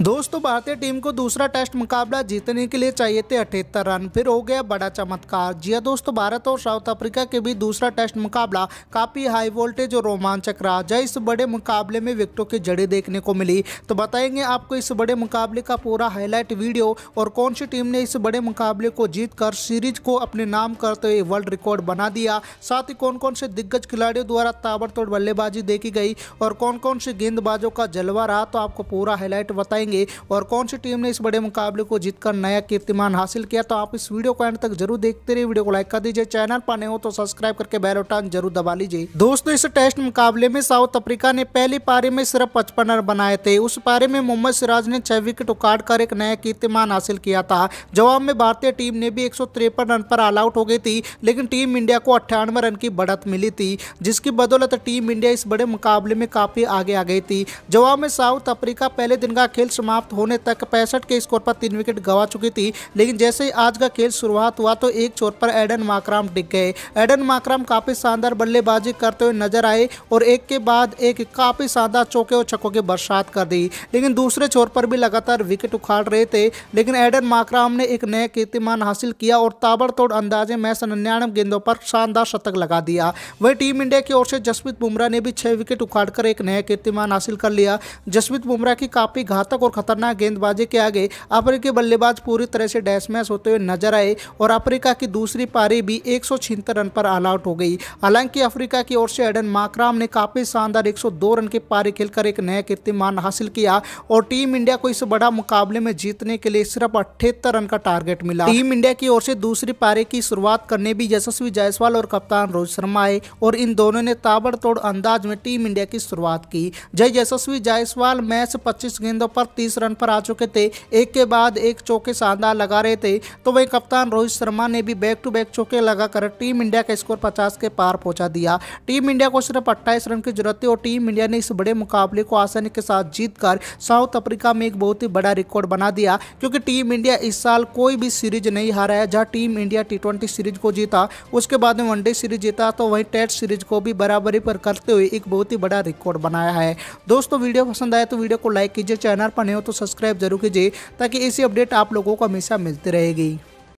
दोस्तों भारतीय टीम को दूसरा टेस्ट मुकाबला जीतने के लिए चाहिए थे अठहत्तर रन फिर हो गया बड़ा चमत्कार जी हाँ दोस्तों भारत और साउथ अफ्रीका के बीच दूसरा टेस्ट मुकाबला काफ़ी हाई वोल्टेज और रोमांचक रहा जहाँ इस बड़े मुकाबले में विकेटों की जड़ें देखने को मिली तो बताएंगे आपको इस बड़े मुकाबले का पूरा हाईलाइट वीडियो और कौन सी टीम ने इस बड़े मुकाबले को जीत सीरीज को अपने नाम करते हुए वर्ल्ड रिकॉर्ड बना दिया साथ ही कौन कौन से दिग्गज खिलाड़ियों द्वारा ताबड़तोड़ बल्लेबाजी देखी गई और कौन कौन से गेंदबाजों का जलवा रहा तो आपको पूरा हाईलाइट बताएंगे करेंगे और कौन सी टीम ने इस बड़े मुकाबले को जीतकर नया कीर्तिमान हासिल किया तो आप इस वीडियो को एंड तक जरूर देखते रहिए वीडियो को लाइक कर दीजिए चैनल पर नए हो तो सब्सक्राइब करके बैलोटान जरूर दबा लीजिए दोस्तों इस टेस्ट मुकाबले में साउथ अफ्रीका ने पहली पारी में सिर्फ पचपन रन बनाए थे उस पारी में मोहम्मद सिराज ने छह विकेट उकाट कर एक नया कीर्तिमान हासिल किया था जवाब में भारतीय टीम ने भी एक रन पर ऑल आउट हो गई थी लेकिन टीम इंडिया को अट्ठानवे रन की बढ़त मिली थी जिसकी बदौलत टीम इंडिया इस बड़े मुकाबले में काफी आगे आ गई थी जवाब में साउथ अफ्रीका पहले दिन का खेल समाप्त होने तक पैंसठ के स्कोर पर तीन विकेट गवा चुकी थी लेकिन जैसे ही आज का खेल शुरुआत हुआ तो एक छोर पर एडन माकराम डिग गए एडन माकराम काफ़ी शानदार बल्लेबाजी करते हुए नजर आए और एक के बाद एक काफ़ी शानदार चौके और छक्कों की बरसात कर दी लेकिन दूसरे छोर पर भी लगातार विकेट उखाड़ रहे थे लेकिन एडन माकराम ने एक नया कीर्तिमान हासिल किया और ताबड़तोड़ अंदाजे मैच निन्यानवे गेंदों पर शानदार शतक लगा दिया वही टीम इंडिया की ओर से जसप्रीत बुमराह ने भी छह विकेट उखाड़कर एक नया कीर्तिमान हासिल कर लिया जसप्रीत बुमराह की काफ़ी घातक और खतरनाक गेंदबाजी के आगे अफ्रीकी बल्लेबाज पूरी तरह से डैशमैश होते हुए नजर आए और अफ्रीका की दूसरी पारी भी एक रन पर ऑल आउट हो गई हालांकि अफ्रीका की ओर से एडन माकराम ने काफी शानदार एक रन की पारी खेलकर एक नया कीर्तिमान हासिल किया और टीम इंडिया को इस बड़ा मुकाबले में जीतने के लिए सिर्फ अठहत्तर रन का टारगेट मिला टीम इंडिया की ओर से दूसरी पारी की शुरुआत करने भी यशस्वी जायसवाल और कप्तान रोहित शर्मा आए और इन दोनों ने ताबड़तोड़ अंदाज में टीम इंडिया की शुरुआत की जय यशस्वी जायसवाल मैच 25 गेंदों पर तीस रन पर आ चुके थे एक के बाद एक चौके शानदार लगा रहे थे तो वही कप्तान रोहित शर्मा ने भी बैक टू बैक चौके लगाकर टीम इंडिया का स्कोर पचास के पार पहुंचा दिया टीम इंडिया को सिर्फ अट्ठाईस रन की जरूरत थी और टीम इंडिया ने इस बड़े मुकाबले को आसानी के साथ जीतकर साउथ अफ्रीका में एक बहुत ही बड़ा रिकॉर्ड बना दिया क्योंकि टीम इंडिया इस साल कोई भी सीरीज नहीं हारा है जहां टीम इंडिया टी सीरीज को जीता उसके बाद में वनडे सीरीज जीता तो वहीं टेस्ट सीरीज को भी बराबरी पर करते हुए एक बहुत ही बड़ा रिकॉर्ड बनाया है दोस्तों वीडियो पसंद आए तो वीडियो को लाइक कीजिए चैनल पर नए हो तो सब्सक्राइब जरूर कीजिए ताकि ऐसी अपडेट आप लोगों को हमेशा मिलती रहेगी